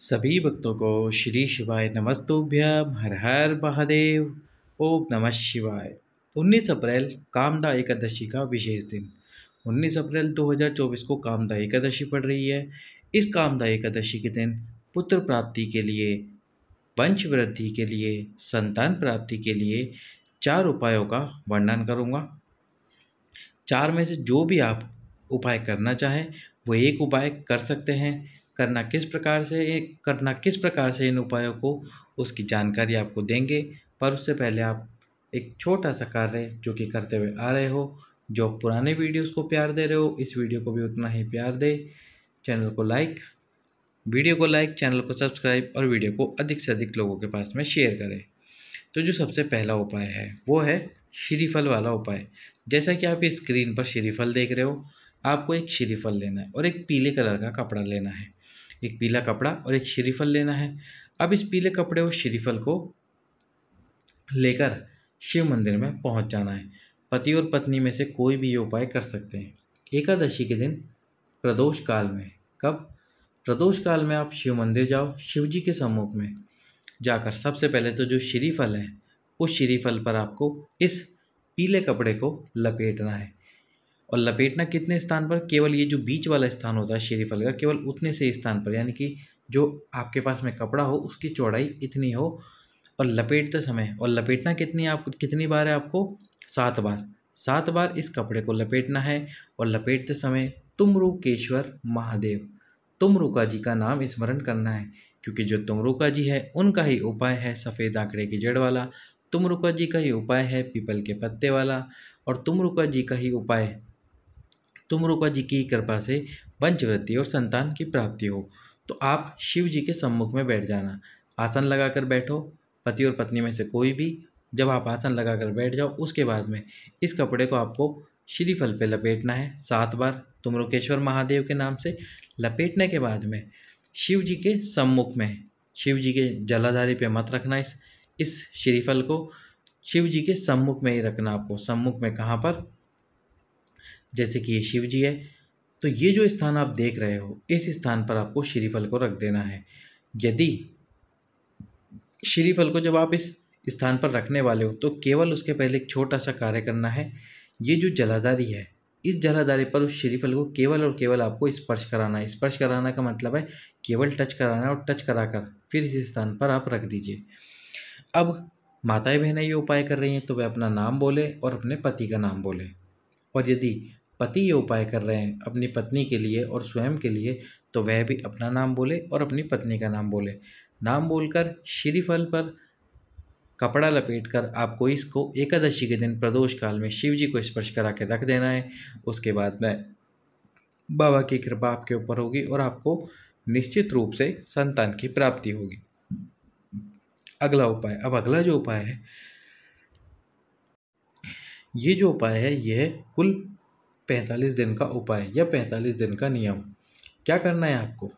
सभी भक्तों को श्री शिवाय नमस्तुभ्य हर हर महादेव ओम नमः शिवाय 19 अप्रैल कामदा एकादशी का विशेष दिन 19 अप्रैल 2024 को कामदा एकादशी पड़ रही है इस कामदा एकादशी के दिन पुत्र प्राप्ति के लिए वंश वृद्धि के लिए संतान प्राप्ति के लिए चार उपायों का वर्णन करूँगा चार में से जो भी आप उपाय करना चाहें वो एक उपाय कर सकते हैं करना किस प्रकार से करना किस प्रकार से इन उपायों को उसकी जानकारी आपको देंगे पर उससे पहले आप एक छोटा सा कार्य जो कि करते हुए आ रहे हो जो पुराने वीडियोस को प्यार दे रहे हो इस वीडियो को भी उतना ही प्यार दे चैनल को लाइक वीडियो को लाइक चैनल को सब्सक्राइब और वीडियो को अधिक से अधिक लोगों के पास में शेयर करें तो जो सबसे पहला उपाय है वो है श्रीफल वाला उपाय जैसा कि आप स्क्रीन पर श्रीफल देख रहे हो आपको एक श्रीफल लेना है और एक पीले कलर का कपड़ा लेना है एक पीला कपड़ा और एक श्रीफल लेना है अब इस पीले कपड़े और श्रीफल को लेकर शिव मंदिर में पहुंच जाना है पति और पत्नी में से कोई भी ये उपाय कर सकते हैं एकादशी के दिन प्रदोष काल में कब प्रदोष काल में आप शिव मंदिर जाओ शिव जी के सम्मुख में जाकर सबसे पहले तो जो श्रीफल है उस श्रीफल पर आपको इस पीले कपड़े को लपेटना है और लपेटना कितने स्थान पर केवल ये जो बीच वाला स्थान होता है शेरीफल का केवल उतने से स्थान पर यानी कि जो आपके पास में कपड़ा हो उसकी चौड़ाई इतनी हो और लपेटते समय और लपेटना कितनी आप कितनी बार है आपको सात बार सात बार इस कपड़े को लपेटना है और लपेटते समय तुमरुकेश्वर महादेव तुमरुका जी का नाम स्मरण करना है क्योंकि जो तुमरुका जी है उनका ही उपाय है सफ़ेद आंकड़े की जड़ वाला तुमरुका जी का ही उपाय है पीपल के पत्ते वाला और तुमरुका जी का ही उपाय तुम रूपा जी की कृपा से पंचवृत्ति और संतान की प्राप्ति हो तो आप शिव जी के सम्मुख में बैठ जाना आसन लगाकर बैठो पति और पत्नी में से कोई भी जब आप आसन लगाकर बैठ जाओ उसके बाद में इस कपड़े को आपको श्रीफल पे लपेटना है सात बार तुमरुकेश्वर महादेव के नाम से लपेटने के बाद में शिव जी के सम्मुख में शिव जी के जलाधारी पे मत रखना इस इस श्रीफल को शिव जी के सम्मुख में ही रखना आपको सम्मुख में कहाँ पर जैसे कि ये शिव जी है तो ये जो स्थान आप देख रहे हो इस स्थान पर आपको श्रीफल को रख देना है यदि श्रीफल को जब आप इस स्थान पर रखने वाले हो तो केवल उसके पहले एक छोटा सा कार्य करना है ये जो जलाधारी है इस जलाधारी पर उस श्रीफल को केवल और केवल आपको स्पर्श कराना है स्पर्श कराना का मतलब है केवल टच कराना और टच कराकर फिर इस स्थान पर आप रख दीजिए अब माताएं बहनें ये उपाय कर रही हैं तो वे अपना नाम बोले और अपने पति का नाम बोले और यदि पति ये उपाय कर रहे हैं अपनी पत्नी के लिए और स्वयं के लिए तो वह भी अपना नाम बोले और अपनी पत्नी का नाम बोले नाम बोलकर श्रीफल पर कपड़ा लपेटकर आपको इसको एकादशी के दिन प्रदोष काल में शिव जी को स्पर्श करा के रख देना है उसके बाद में बाबा की कृपा आपके ऊपर होगी और आपको निश्चित रूप से संतान की प्राप्ति होगी अगला उपाय अब अगला जो उपाय है ये जो उपाय है यह कुल पैंतालीस दिन का उपाय या पैंतालीस दिन का नियम क्या करना है आपको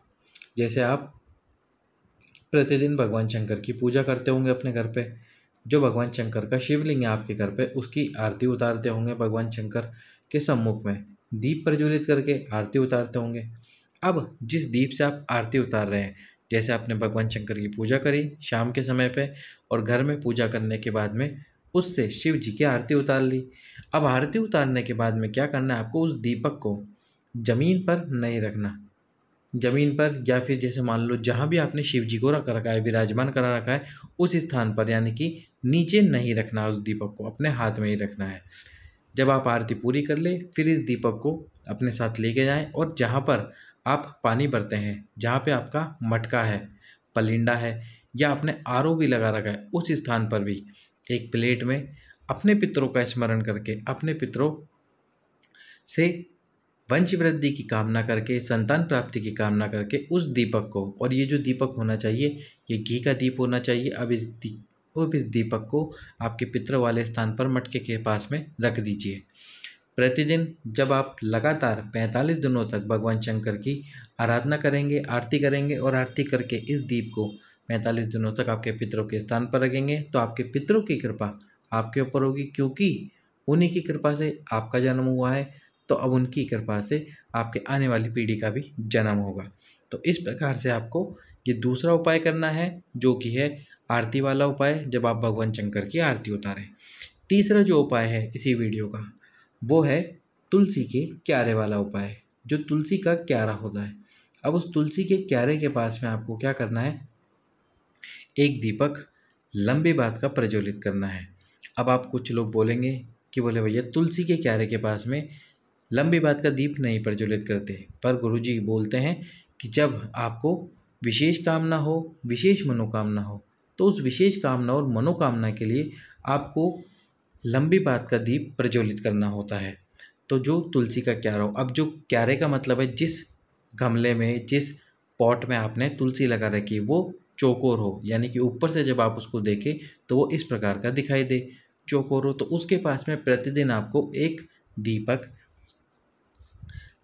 जैसे आप प्रतिदिन भगवान शंकर की पूजा करते होंगे अपने घर पे जो भगवान शंकर का शिवलिंग है आपके घर पे उसकी आरती उतारते होंगे भगवान शंकर के सम्मुख में दीप प्रज्वलित करके आरती उतारते होंगे अब जिस दीप से आप आरती उतार रहे हैं जैसे आपने भगवान शंकर की पूजा करी शाम के समय पे और घर में पूजा करने के बाद में उससे शिव जी की आरती उतार ली अब आरती उतारने के बाद में क्या करना है आपको उस दीपक को ज़मीन पर नहीं रखना ज़मीन पर या फिर जैसे मान लो जहाँ भी आपने शिव जी को रख रखा है विराजमान करा रखा है उस स्थान पर यानी कि नीचे नहीं रखना उस दीपक को अपने हाथ में ही रखना है जब आप आरती पूरी कर ले फिर इस दीपक को अपने साथ लेके जाएं और जहाँ पर आप पानी भरते हैं जहाँ पे आपका मटका है पलिंडा है या आपने आर भी लगा रखा है उस स्थान पर भी एक प्लेट में अपने पितरों का स्मरण करके अपने पितरों से वंश वृद्धि की कामना करके संतान प्राप्ति की कामना करके उस दीपक को और ये जो दीपक होना चाहिए ये घी का दीप होना चाहिए अब इस दीप अब इस दीपक को आपके पितर वाले स्थान पर मटके के पास में रख दीजिए प्रतिदिन जब आप लगातार 45 दिनों तक भगवान शंकर की आराधना करेंगे आरती करेंगे और आरती करके इस दीप को पैंतालीस दिनों तक आपके पितरों के स्थान पर रखेंगे तो आपके पितरों की कृपा आपके ऊपर होगी क्योंकि उन्हीं की कृपा से आपका जन्म हुआ है तो अब उनकी कृपा से आपके आने वाली पीढ़ी का भी जन्म होगा तो इस प्रकार से आपको ये दूसरा उपाय करना है जो कि है आरती वाला उपाय जब आप भगवान शंकर की आरती उतारें तीसरा जो उपाय है इसी वीडियो का वो है तुलसी के क्यारे वाला उपाय जो तुलसी का क्यारा होता है अब उस तुलसी के क्यारे के पास में आपको क्या करना है एक दीपक लंबी बात का प्रज्वलित करना है अब आप कुछ लोग बोलेंगे कि बोले भैया तुलसी के क्यारे के पास में लंबी बात का दीप नहीं प्रज्वलित करते पर गुरुजी बोलते हैं कि जब आपको विशेष कामना हो विशेष मनोकामना हो तो उस विशेष कामना और मनोकामना के लिए आपको लंबी बात का दीप प्रज्वलित करना होता है तो जो तुलसी का क्यारा हो अब जो क्यारे का मतलब है जिस गमले में जिस पॉट में आपने तुलसी लगा रखी वो चौकोर हो यानी कि ऊपर से जब आप उसको देखें तो वो इस प्रकार का दिखाई दे चौकोर हो तो उसके पास में प्रतिदिन आपको एक दीपक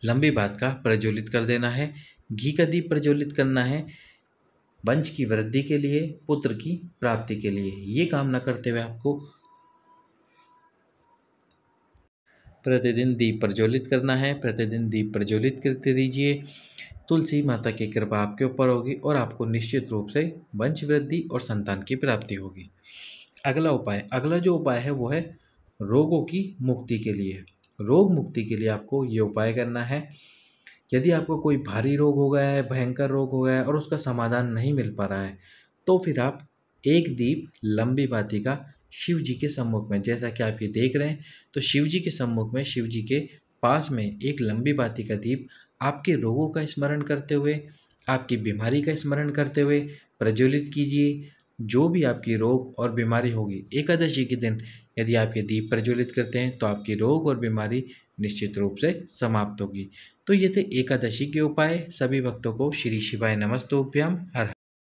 लंबी बात का प्रज्वलित कर देना है घी का दीप प्रज्वलित करना है वंश की वृद्धि के लिए पुत्र की प्राप्ति के लिए ये काम न करते हुए आपको प्रतिदिन दीप प्रज्वलित करना है प्रतिदिन दीप प्रज्वलित करते रहिए तुलसी माता की कृपा आपके ऊपर होगी और आपको निश्चित रूप से वंश वृद्धि और संतान की प्राप्ति होगी अगला उपाय अगला जो उपाय है वो है रोगों की मुक्ति के लिए रोग मुक्ति के लिए आपको ये उपाय करना है यदि आपको कोई भारी रोग हो गया है भयंकर रोग हो गया है और उसका समाधान नहीं मिल पा रहा है तो फिर आप एक दीप लंबी बाती का शिव जी के सम्मुख में जैसा कि आप ये देख रहे हैं तो शिव जी के सम्मुख में शिव जी के पास में एक लंबी बाती का दीप आपके रोगों का स्मरण करते हुए आपकी बीमारी का स्मरण करते हुए प्रज्वलित कीजिए जो भी आपकी रोग और बीमारी होगी एकादशी के दिन यदि आप ये दीप प्रज्वलित करते हैं तो आपकी रोग और बीमारी निश्चित रूप से समाप्त होगी तो ये थे एकादशी के उपाय सभी भक्तों को श्री शिवाय नमस्तोभ्याम हर हर